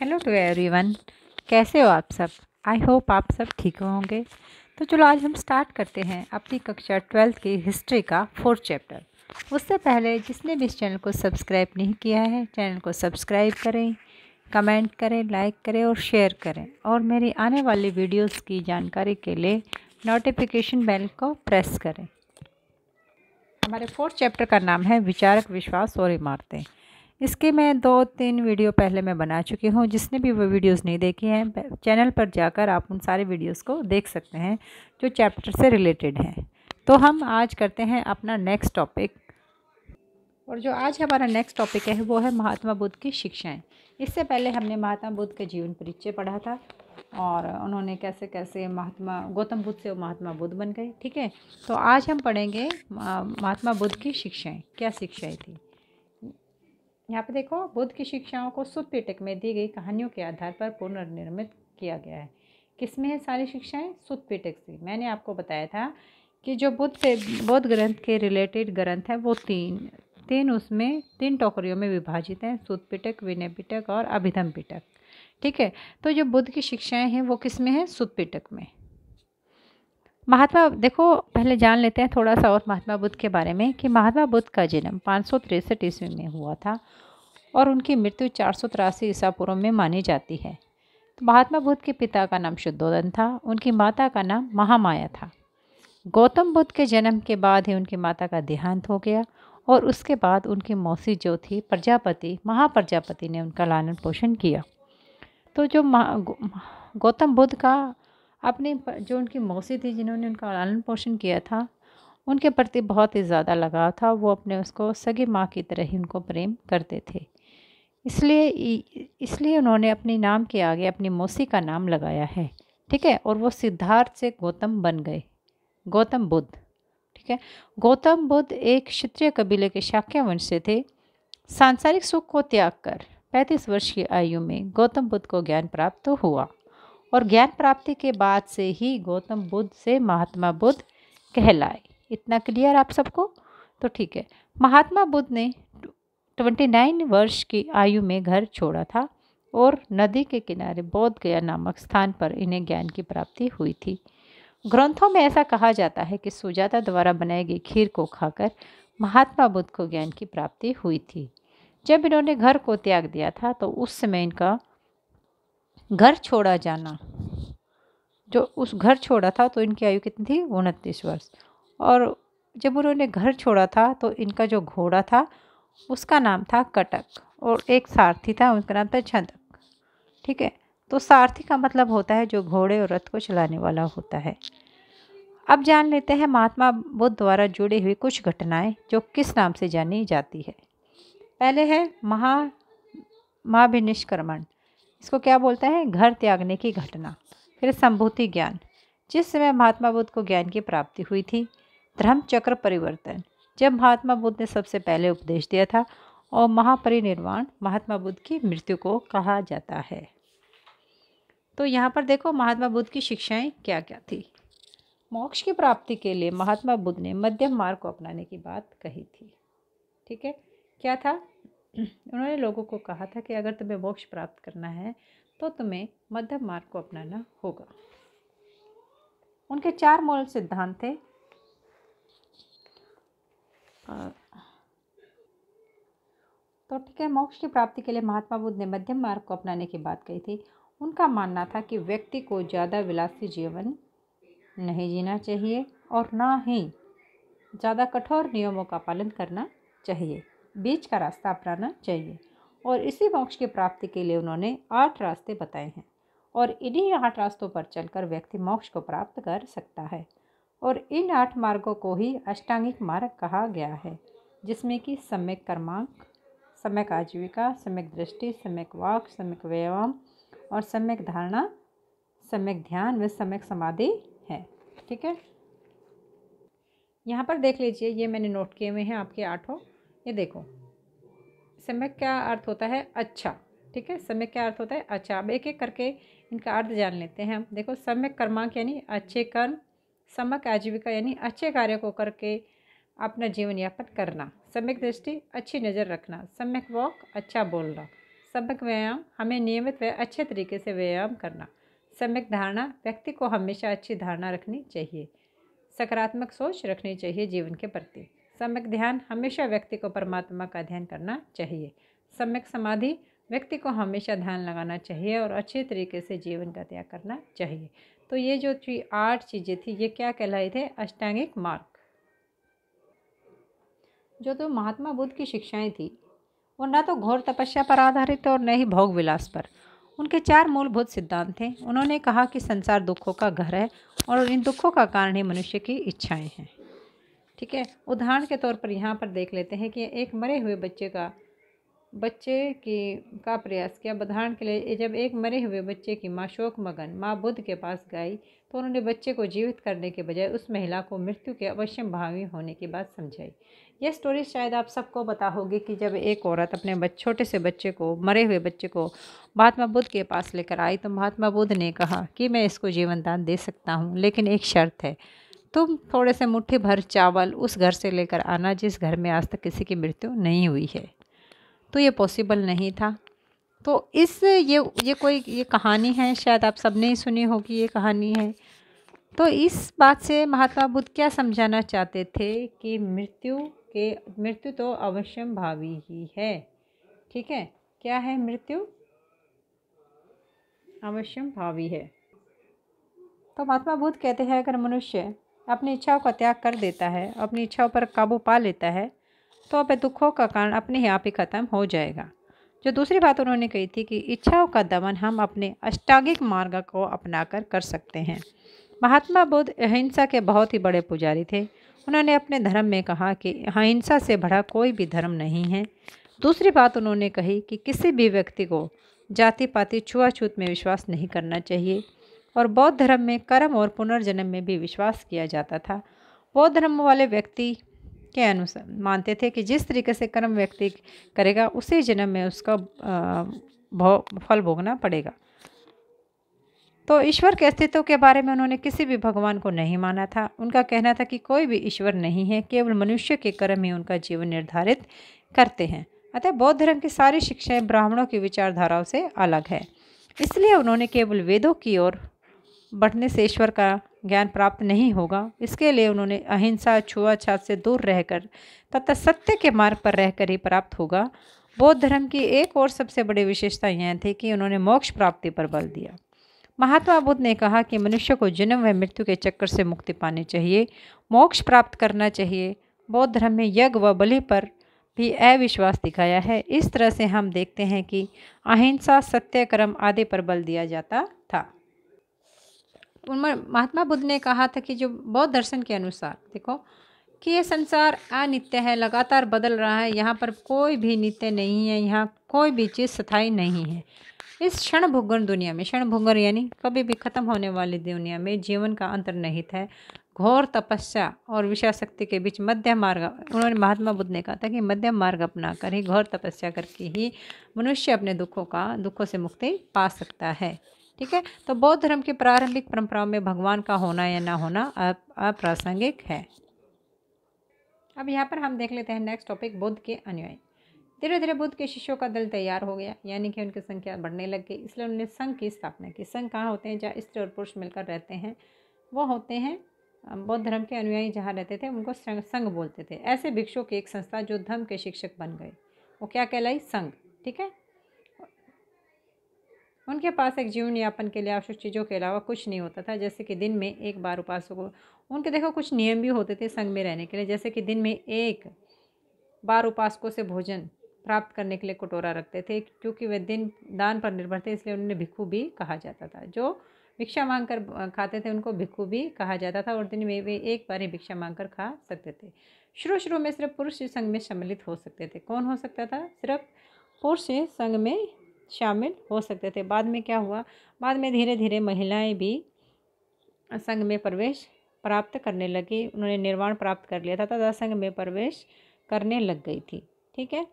hello to everyone कैसे हो आप सब आई होप आप सब ठीक होंगे तो चलो आज हम स्टार्ट करते हैं अपनी कक्षा ट्वेल्थ की हिस्ट्री का फोर्थ चैप्टर उससे पहले जिसने भी इस चैनल को सब्सक्राइब नहीं किया है चैनल को सब्सक्राइब करें कमेंट करें लाइक करें और शेयर करें और मेरी आने वाली वीडियोस की जानकारी के लिए नोटिफिकेशन बेल को प्रेस करें हमारे फोर्थ चैप्टर का नाम है विचारक विश्वास और इमारतें इसके मैं दो तीन वीडियो पहले मैं बना चुकी हूँ जिसने भी वो वीडियोस नहीं देखी हैं चैनल पर जाकर आप उन सारे वीडियोस को देख सकते हैं जो चैप्टर से रिलेटेड हैं तो हम आज करते हैं अपना नेक्स्ट टॉपिक और जो आज हमारा नेक्स्ट टॉपिक है वो है महात्मा बुद्ध की शिक्षाएँ इससे पहले हमने महात्मा बुद्ध का जीवन परिचय पढ़ा था और उन्होंने कैसे कैसे महात्मा गौतम बुद्ध से महात्मा बुद्ध बन गए ठीक है तो आज हम पढ़ेंगे महात्मा बुद्ध की शिक्षाएँ क्या शिक्षाएँ थी यहाँ पे देखो बुद्ध की शिक्षाओं को सुतपीटक में दी गई कहानियों के आधार पर पुनर्निर्मित किया गया है किसमें है सारी शिक्षाएं सुतपीटक से मैंने आपको बताया था कि जो बुद्ध से बौद्ध ग्रंथ के रिलेटेड ग्रंथ हैं वो तीन तीन उसमें तीन टोकरियों में विभाजित हैं सुत पिटक विनय पिटक और अभिधम पिटक ठीक है तो जो बुद्ध की शिक्षाएं हैं वो किस में है सुत पिटक में महात्मा देखो पहले जान लेते हैं थोड़ा सा और महात्मा बुद्ध के बारे में कि महात्मा बुद्ध का जन्म पाँच सौ तिरसठ ईस्वी में हुआ था और उनकी मृत्यु चार सौ तिरासी ईसा पूर्व में मानी जाती है तो महात्मा बुद्ध के पिता का नाम शुद्धोदन था उनकी माता का नाम महामाया था गौतम बुद्ध के जन्म के बाद ही उनकी माता का देहांत हो गया और उसके बाद उनकी मौसी जो थी प्रजापति महाप्रजापति ने उनका लालन पोषण किया तो जो गौतम बुद्ध का अपने जो उनकी मौसी थी जिन्होंने उनका लालन पोषण किया था उनके प्रति बहुत ही ज़्यादा लगाव था वो अपने उसको सगी माँ की तरह ही उनको प्रेम करते थे इसलिए इसलिए उन्होंने अपने नाम के आगे अपनी मौसी का नाम लगाया है ठीक है और वो सिद्धार्थ से गौतम बन गए गौतम बुद्ध ठीक है गौतम बुद्ध एक क्षत्रिय कबीले के शाक्य वंश से थे सांसारिक सुख को त्याग कर पैंतीस वर्ष की आयु में गौतम बुद्ध को ज्ञान प्राप्त तो हुआ और ज्ञान प्राप्ति के बाद से ही गौतम बुद्ध से महात्मा बुद्ध कहलाए इतना क्लियर आप सबको तो ठीक है महात्मा बुद्ध ने 29 वर्ष की आयु में घर छोड़ा था और नदी के किनारे बौद्ध गया नामक स्थान पर इन्हें ज्ञान की प्राप्ति हुई थी ग्रंथों में ऐसा कहा जाता है कि सुजाता द्वारा बनाई गई खीर को खाकर महात्मा बुद्ध को ज्ञान की प्राप्ति हुई थी जब इन्होंने घर को त्याग दिया था तो उस समय इनका घर छोड़ा जाना जो उस घर छोड़ा था तो इनकी आयु कितनी थी उनतीस वर्ष और जब उन्होंने घर छोड़ा था तो इनका जो घोड़ा था उसका नाम था कटक और एक सारथी था उनका नाम था छंदक ठीक है तो सारथी का मतलब होता है जो घोड़े और रथ को चलाने वाला होता है अब जान लेते हैं महात्मा बुद्ध द्वारा जुड़ी हुई कुछ घटनाएं जो किस नाम से जानी जाती है पहले है महा महाभिनिष्क्रमण इसको क्या बोलता है घर त्यागने की घटना फिर संभूति ज्ञान जिस समय महात्मा बुद्ध को ज्ञान की प्राप्ति हुई थी धर्म चक्र परिवर्तन जब महात्मा बुद्ध ने सबसे पहले उपदेश दिया था और महापरिनिर्वाण महात्मा बुद्ध की मृत्यु को कहा जाता है तो यहाँ पर देखो महात्मा बुद्ध की शिक्षाएं क्या क्या थी मोक्ष की प्राप्ति के लिए महात्मा बुद्ध ने मध्यम मार्ग को अपनाने की बात कही थी ठीक है क्या था उन्होंने लोगों को कहा था कि अगर तुम्हें मोक्ष प्राप्त करना है तो तुम्हें मध्यम मार्ग को अपनाना होगा उनके चार मूल सिद्धांत थे तो ठीक है मोक्ष की प्राप्ति के लिए महात्मा बुद्ध ने मध्यम मार्ग को अपनाने की बात कही थी उनका मानना था कि व्यक्ति को ज़्यादा विलासी जीवन नहीं जीना चाहिए और ना ही ज़्यादा कठोर नियमों का पालन करना चाहिए बीच का रास्ता अपनाना चाहिए और इसी मोक्ष की प्राप्ति के लिए उन्होंने आठ रास्ते बताए हैं और इन्हीं आठ रास्तों पर चलकर व्यक्ति मोक्ष को प्राप्त कर सकता है और इन आठ मार्गों को ही अष्टांगिक मार्ग कहा गया है जिसमें कि सम्यक कर्मांक सम्यक आजीविका सम्यक दृष्टि सम्यक वाक सम्यक व्यायाम और सम्यक धारणा सम्यक ध्यान व सम्यक समाधि है ठीक है यहाँ पर देख लीजिए ये मैंने नोट किए हुए हैं आपके आठों ये देखो सम्यक क्या अर्थ होता है अच्छा ठीक है सम्यक क्या अर्थ होता है अच्छा अब एक एक करके इनका अर्थ जान लेते हैं हम देखो सम्यक कर्मांक यानी अच्छे कर्म सम्यक आजीविका यानी अच्छे कार्य को करके अपना जीवन यापन करना सम्यक दृष्टि अच्छी नज़र रखना सम्यक वॉक अच्छा बोलना सम्यक व्यायाम हमें नियमित व अच्छे तरीके से व्यायाम करना सम्यक धारणा व्यक्ति को हमेशा अच्छी धारणा रखनी चाहिए सकारात्मक सोच रखनी चाहिए जीवन के प्रति सम्यक ध्यान हमेशा व्यक्ति को परमात्मा का ध्यान करना चाहिए सम्यक समाधि व्यक्ति को हमेशा ध्यान लगाना चाहिए और अच्छे तरीके से जीवन का त्याग करना चाहिए तो ये जो आठ चीज़ें थी ये क्या कहलाए थे अष्टांगिक मार्ग जो तो महात्मा बुद्ध की शिक्षाएं थी वो ना तो घोर तपस्या पर आधारित और न ही भोग विलास पर उनके चार मूलभूत सिद्धांत थे उन्होंने कहा कि संसार दुखों का घर है और इन दुखों का कारण ही मनुष्य की इच्छाएं हैं ठीक है उदाहरण के तौर पर यहाँ पर देख लेते हैं कि एक मरे हुए बच्चे का बच्चे की का प्रयास किया उदाहरण के लिए जब एक मरे हुए बच्चे की माँ शोक मगन माँ बुद्ध के पास गई तो उन्होंने बच्चे को जीवित करने के बजाय उस महिला को मृत्यु के अवश्य भावी होने की बात समझाई यह स्टोरी शायद आप सबको पता होगी कि जब एक औरत अपने छोटे से बच्चे को मरे हुए बच्चे को महात्मा बुद्ध के पास लेकर आई तो महात्मा बुद्ध ने कहा कि मैं इसको जीवनदान दे सकता हूँ लेकिन एक शर्त है तुम थोड़े से मुट्ठी भर चावल उस घर से लेकर आना जिस घर में आज तक किसी की मृत्यु नहीं हुई है तो ये पॉसिबल नहीं था तो इस ये ये कोई ये कहानी है शायद आप सबने ही सुनी होगी ये कहानी है तो इस बात से महात्मा बुद्ध क्या समझाना चाहते थे कि मृत्यु के मृत्यु तो अवश्यम भावी ही है ठीक है क्या है मृत्यु अवश्यम भावी है तो महात्मा बुद्ध कहते हैं अगर मनुष्य अपनी इच्छाओं का त्याग कर देता है अपनी इच्छाओं पर काबू पा लेता है तो अब दुखों का कारण अपने ही आप ही खत्म हो जाएगा जो दूसरी बात उन्होंने कही थी कि इच्छाओं का दमन हम अपने अष्टांगिक मार्ग को अपनाकर कर सकते हैं महात्मा बुद्ध अहिंसा के बहुत ही बड़े पुजारी थे उन्होंने अपने धर्म में कहा कि अहिंसा से बड़ा कोई भी धर्म नहीं है दूसरी बात उन्होंने कही कि किसी भी व्यक्ति को जाति पाति छुआछूत में विश्वास नहीं करना चाहिए और बौद्ध धर्म में कर्म और पुनर्जन्म में भी विश्वास किया जाता था बौद्ध धर्म वाले व्यक्ति के अनुसार मानते थे कि जिस तरीके से कर्म व्यक्ति करेगा उसी जन्म में उसका फल भोगना पड़ेगा तो ईश्वर के अस्तित्व के बारे में उन्होंने किसी भी भगवान को नहीं माना था उनका कहना था कि कोई भी ईश्वर नहीं है केवल मनुष्य के कर्म ही उनका जीवन निर्धारित करते हैं अतः बौद्ध धर्म की सारी शिक्षाएं ब्राह्मणों की विचारधाराओं से अलग है इसलिए उन्होंने केवल वेदों की ओर बढ़ने से ईश्वर का ज्ञान प्राप्त नहीं होगा इसके लिए उन्होंने अहिंसा छुआछात से दूर रहकर तथा सत्य के मार्ग पर रहकर ही प्राप्त होगा बौद्ध धर्म की एक और सबसे बड़ी विशेषता यह थी कि उन्होंने मोक्ष प्राप्ति पर बल दिया महात्मा बुद्ध ने कहा कि मनुष्य को जन्म व मृत्यु के चक्कर से मुक्ति पानी चाहिए मोक्ष प्राप्त करना चाहिए बौद्ध धर्म में यज्ञ व बलि पर भी अविश्वास दिखाया है इस तरह से हम देखते हैं कि अहिंसा सत्य कर्म आदि पर बल दिया जाता था महात्मा बुद्ध ने कहा था कि जो बौद्ध दर्शन के अनुसार देखो कि ये संसार अनित्य है लगातार बदल रहा है यहाँ पर कोई भी नित्य नहीं है यहाँ कोई भी चीज़ स्थायी नहीं है इस क्षण भुगण दुनिया में क्षण भुगण यानी कभी भी ख़त्म होने वाली दुनिया में जीवन का अंतर्निहित है घोर तपस्या और विषयाशक्ति के बीच मध्य मार्ग उन्होंने महात्मा बुद्ध ने कहा था कि मध्य मार्ग अपना कर ही घोर तपस्या करके ही मनुष्य अपने दुखों का दुखों से मुक्ति पा सकता है ठीक है तो बौद्ध धर्म के प्रारंभिक परंपराओं में भगवान का होना या ना होना अप्रासंगिक है अब यहाँ पर हम देख लेते हैं नेक्स्ट टॉपिक बुद्ध के अनुयायी धीरे धीरे बुद्ध के शिष्यों का दल तैयार हो गया यानी कि उनकी संख्या बढ़ने लग गई इसलिए उन्होंने संघ की स्थापना की संघ कहाँ होते हैं जहाँ स्त्री और पुरुष मिलकर रहते हैं वो होते हैं बौद्ध धर्म के अनुयायी जहाँ रहते थे उनको संघ बोलते थे ऐसे भिक्षुओं की एक संस्था जो धर्म के शिक्षक बन गए वो क्या कहलाई संघ ठीक है उनके पास एक जीवन यापन के लिए आवश्यक चीज़ों के अलावा कुछ नहीं होता था जैसे कि दिन में एक बार उपासकों उनके देखो कुछ नियम भी होते थे संग में रहने के लिए जैसे कि दिन में एक बार उपासकों से भोजन प्राप्त करने के लिए कटोरा रखते थे क्योंकि वे दिन दान पर निर्भर थे इसलिए उन्हें भिक्खु भी कहा जाता था जो भिक्षा मांग कर खाते थे उनको भिक्खु भी कहा जाता था और दिन में वे एक बार ही भिक्षा मांग कर खा सकते थे शुरू शुरू में सिर्फ पुरुष संघ में सम्मिलित हो सकते थे कौन हो सकता था सिर्फ पुरुष संघ में शामिल हो सकते थे बाद में क्या हुआ बाद में धीरे धीरे महिलाएं भी संघ में प्रवेश प्राप्त करने लगी उन्होंने निर्वाण प्राप्त कर लिया था तथा संघ में प्रवेश करने लग गई थी ठीक है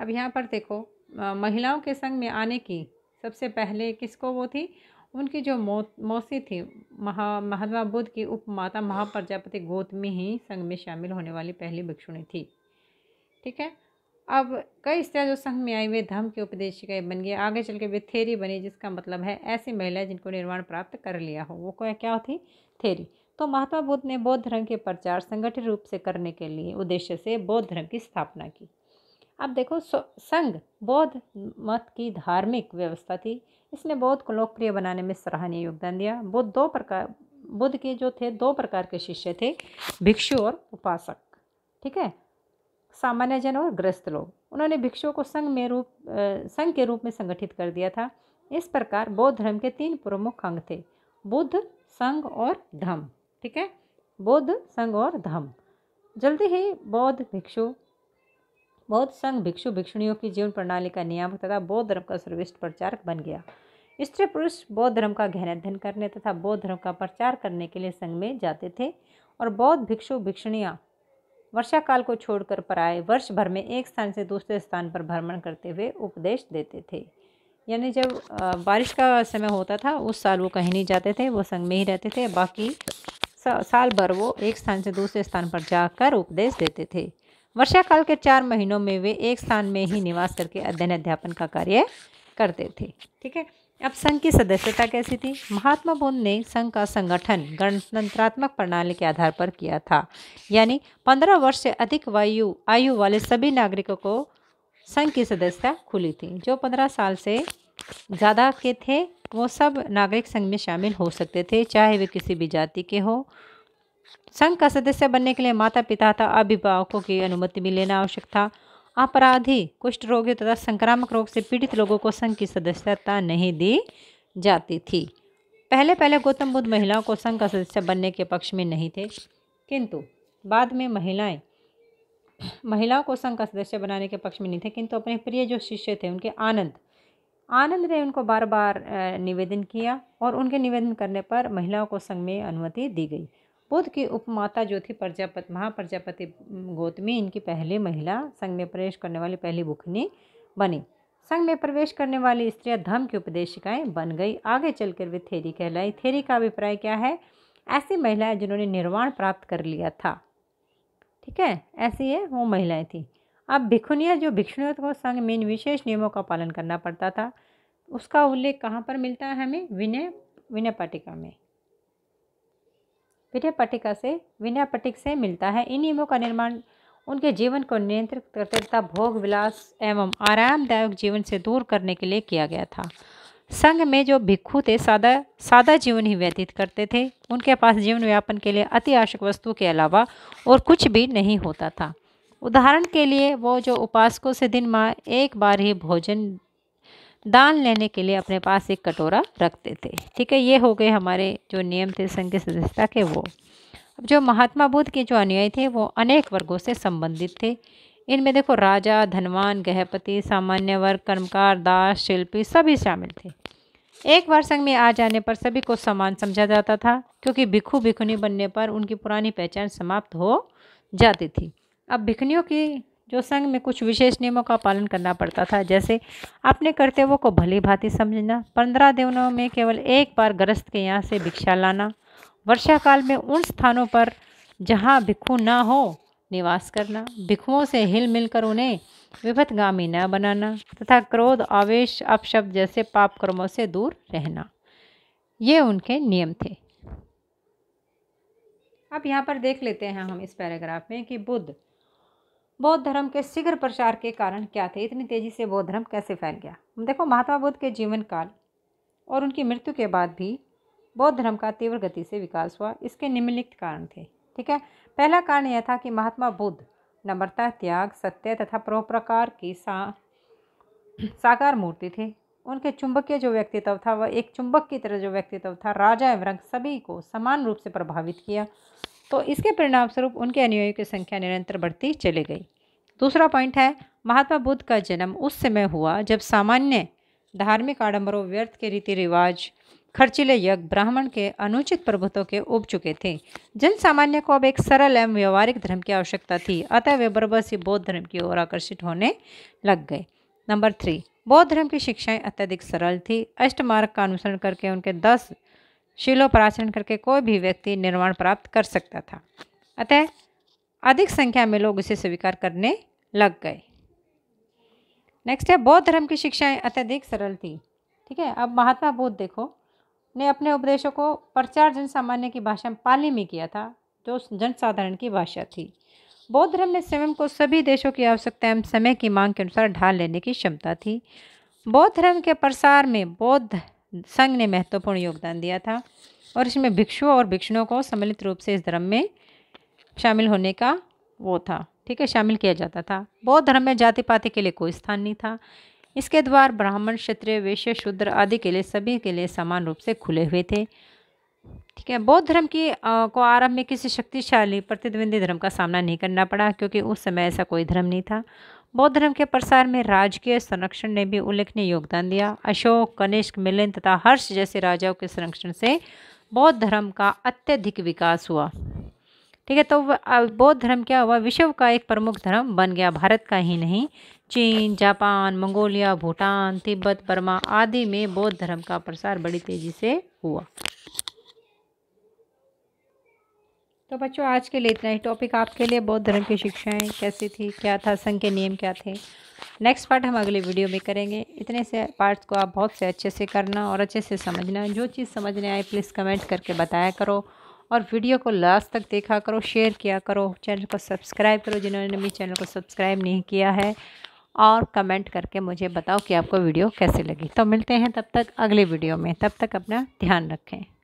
अब यहाँ पर देखो महिलाओं के संग में आने की सबसे पहले किसको वो थी उनकी जो मौ मौसी थी महा महात्मा बुद्ध की उपमाता महाप्रजापति गौतमी ही संघ में शामिल होने वाली पहली भिक्षुणी थी ठीक है अब कई स्त्रियाँ जो संघ में आई वे धर्म के उपदेशिकाएँ बन गई आगे चल के वे थेरी बनी जिसका मतलब है ऐसी महिला जिनको निर्माण प्राप्त कर लिया हो वो क्या होती थेरी तो महात्मा बुद्ध ने बौद्ध धर्म के प्रचार संगठित रूप से करने के लिए उद्देश्य से बौद्ध धर्म की स्थापना की अब देखो संघ बौद्ध मत की धार्मिक व्यवस्था थी इसने बौद्ध को लोकप्रिय बनाने में सराहनीय योगदान दिया बुद्ध दो प्रकार बुद्ध के जो थे दो प्रकार के शिष्य थे भिक्षु और उपासक ठीक है सामान्य जन और ग्रस्त लोग उन्होंने भिक्षुओं को संघ में रूप संघ के रूप में संगठित कर दिया था इस प्रकार बौद्ध धर्म के तीन प्रमुख अंग थे बुद्ध संघ और धम ठीक है बौद्ध संघ और धम जल्दी ही बौद्ध भिक्षु बौद्ध संघ भिक्षु भिक्षुणियों की जीवन प्रणाली का नियामक तथा बौद्ध धर्म का सर्वेष्ठ प्रचारक बन गया स्त्री पुरुष बौद्ध धर्म का गहन अध्ययन करने तथा बौद्ध धर्म का प्रचार करने के लिए संघ में जाते थे और बौद्ध भिक्षु भिक्षुणियाँ वर्षाकाल को छोड़कर पराए वर्ष भर में एक स्थान से दूसरे स्थान पर भ्रमण करते हुए उपदेश देते थे यानी जब बारिश का समय होता था उस साल वो कहीं नहीं जाते थे वो संग में ही रहते थे बाकी साल भर वो एक स्थान से दूसरे स्थान पर जाकर उपदेश देते थे वर्षाकाल के चार महीनों में वे एक स्थान में ही निवास करके अध्ययन अध्यापन का कार्य करते थे ठीक है अब संघ की सदस्यता कैसी थी महात्मा बुद्ध ने संघ का संगठन गणतंत्रात्मक प्रणाली के आधार पर किया था यानी पंद्रह वर्ष से अधिक वायु आयु वाले सभी नागरिकों को संघ की सदस्यता खुली थी जो पंद्रह साल से ज़्यादा के थे वो सब नागरिक संघ में शामिल हो सकते थे चाहे वे किसी भी जाति के हों संघ का सदस्य बनने के लिए माता पिता तथा अभिभावकों की अनुमति भी लेना आवश्यक था अपराधी कुष्ठ रोगियों तथा संक्रामक रोग से पीड़ित लोगों को संघ की सदस्यता नहीं दी जाती थी पहले पहले गौतम बुद्ध महिलाओं को संघ का सदस्य बनने के पक्ष में नहीं थे किंतु बाद में महिलाएं महिलाओं को संघ का सदस्य बनाने के पक्ष में नहीं थे किंतु अपने प्रिय जो शिष्य थे उनके आनंद आनंद ने उनको बार बार निवेदन किया और उनके निवेदन करने पर महिलाओं को संघ में अनुमति दी गई बुद्ध की उपमाता जो थी प्रजापत महाप्रजापति गौतमी इनकी पहली महिला संघ में प्रवेश करने वाली पहली बुखनी बनी संघ में प्रवेश करने वाली स्त्रियां धर्म की उपदेशिकाएं बन गई आगे चलकर वे थेरी कहलाई थेरी का अभिप्राय क्या है ऐसी महिलाएं जिन्होंने निर्वाण प्राप्त कर लिया था ठीक है ऐसी है वो महिलाएं थी अब भिखुनिया जो भिक्षुणियों को संघ में इन विशेष नियमों का पालन करना पड़ता था उसका उल्लेख कहाँ पर मिलता है हमें विनय विनय पाटिका में विनय पटिका से विनय पटिक से मिलता है इन नियमों का निर्माण उनके जीवन को नियंत्रित करते तथा भोग विलास एवं आरामदायक जीवन से दूर करने के लिए किया गया था संघ में जो भिक्खु थे सादा सादा जीवन ही व्यतीत करते थे उनके पास जीवन व्यापन के लिए अति आवश्यक वस्तु के अलावा और कुछ भी नहीं होता था उदाहरण के लिए वो जो उपासकों से दिन माँ एक बार ही भोजन दान लेने के लिए अपने पास एक कटोरा रखते थे ठीक है ये हो गए हमारे जो नियम थे संघ की सदस्यता के वो अब जो महात्मा बुद्ध के जो अनुयायी थे वो अनेक वर्गों से संबंधित थे इनमें देखो राजा धनवान गहपति सामान्य वर्ग कर्मकार दास शिल्पी सभी शामिल थे एक बार संघ में आ जाने पर सभी को समान समझा जाता था क्योंकि भिखू भिखुनी बनने पर उनकी पुरानी पहचान समाप्त हो जाती थी अब भिखनियों की जो संघ में कुछ विशेष नियमों का पालन करना पड़ता था जैसे अपने कर्तव्यों को भली भांति समझना पंद्रह दिनों में केवल एक बार ग्रस्त के यहाँ से भिक्षा लाना वर्षा काल में उन स्थानों पर जहाँ भिक्खु न हो निवास करना भिक्खुओं से हिल मिलकर उन्हें विपथगामी न बनाना तथा क्रोध आवेश अपशब्द जैसे पाप कर्मों से दूर रहना ये उनके नियम थे अब यहाँ पर देख लेते हैं हम इस पैराग्राफ में कि बुद्ध बौद्ध धर्म के शीघ्र प्रसार के कारण क्या थे इतनी तेज़ी से बौद्ध धर्म कैसे फैल गया देखो महात्मा बुद्ध के जीवन काल और उनकी मृत्यु के बाद भी बौद्ध धर्म का तीव्र गति से विकास हुआ इसके निम्नलिखित कारण थे ठीक है पहला कारण यह था कि महात्मा बुद्ध नम्रता त्याग सत्य तथा परोपकार की सा साकार मूर्ति थे उनके चुंबकीय जो व्यक्तित्व था वह एक चुंबक की तरह जो व्यक्तित्व था राजा एवं सभी को समान रूप से प्रभावित किया तो इसके परिणामस्वरूप उनके अनुयायियों की संख्या निरंतर बढ़ती चली गई दूसरा पॉइंट है महात्मा बुद्ध का जन्म उस समय हुआ जब सामान्य धार्मिक आडम्बरों व्यर्थ के रीति रिवाज खर्चीले यज्ञ ब्राह्मण के अनुचित प्रभुत्व के उब चुके थे जन सामान्य को अब एक सरल एवं व्यवहारिक धर्म की आवश्यकता थी अतः वे ही बौद्ध धर्म की ओर आकर्षित होने लग गए नंबर थ्री बौद्ध धर्म की शिक्षाएं अत्यधिक सरल थी अष्टमार्ग का अनुसरण करके उनके दस शिलोपराचरण करके कोई भी व्यक्ति निर्वाण प्राप्त कर सकता था अतः अधिक संख्या में लोग इसे स्वीकार करने लग गए नेक्स्ट है बौद्ध धर्म की शिक्षाएं अत्यधिक सरल थी ठीक है अब महात्मा बुद्ध देखो ने अपने उपदेशों को प्रचार जन सामान्य की भाषा में पाली में किया था जो जनसाधारण की भाषा थी बौद्ध धर्म में स्वयं को सभी देशों की आवश्यकता एवं समय की मांग के अनुसार ढाल लेने की क्षमता थी बौद्ध धर्म के प्रसार में बौद्ध संघ ने महत्वपूर्ण योगदान दिया था और इसमें भिक्षुओं और भिक्षुओं को सम्मिलित रूप से इस धर्म में शामिल होने का वो था ठीक है शामिल किया जाता था बौद्ध धर्म में जाति पाति के लिए कोई स्थान नहीं था इसके द्वार ब्राह्मण क्षत्रिय वैश्य शूद्र आदि के लिए सभी के लिए समान रूप से खुले हुए थे ठीक है बौद्ध धर्म की आ, को आरंभ में किसी शक्तिशाली प्रतिद्वंदी धर्म का सामना नहीं करना पड़ा क्योंकि उस समय ऐसा कोई धर्म नहीं था बौद्ध धर्म के प्रसार में राजकीय संरक्षण ने भी उल्लेखनीय योगदान दिया अशोक कनिष्क मिलिंद तथा हर्ष जैसे राजाओं के संरक्षण से बौद्ध धर्म का अत्यधिक विकास हुआ ठीक है तो बौद्ध धर्म क्या हुआ विश्व का एक प्रमुख धर्म बन गया भारत का ही नहीं चीन Japan Mongolia Bhutan Tibet Burma आदि में बौद्ध धर्म का प्रसार बड़ी तेजी से हुआ तो बच्चों आज के लिए इतना ही टॉपिक आपके लिए बौद्ध धर्म की शिक्षाएं कैसी थी क्या था संघ के नियम क्या थे नेक्स्ट पार्ट हम अगले वीडियो में करेंगे इतने से पार्ट्स को आप बहुत से अच्छे से करना और अच्छे से समझना जो चीज़ समझने आए प्लीज़ कमेंट करके बताया करो और वीडियो को लास्ट तक देखा करो शेयर किया करो चैनल को सब्सक्राइब करो जिन्होंने मेरे चैनल को सब्सक्राइब नहीं किया है और कमेंट करके मुझे बताओ कि आपको वीडियो कैसे लगी तो मिलते हैं तब तक अगले वीडियो में तब तक अपना ध्यान रखें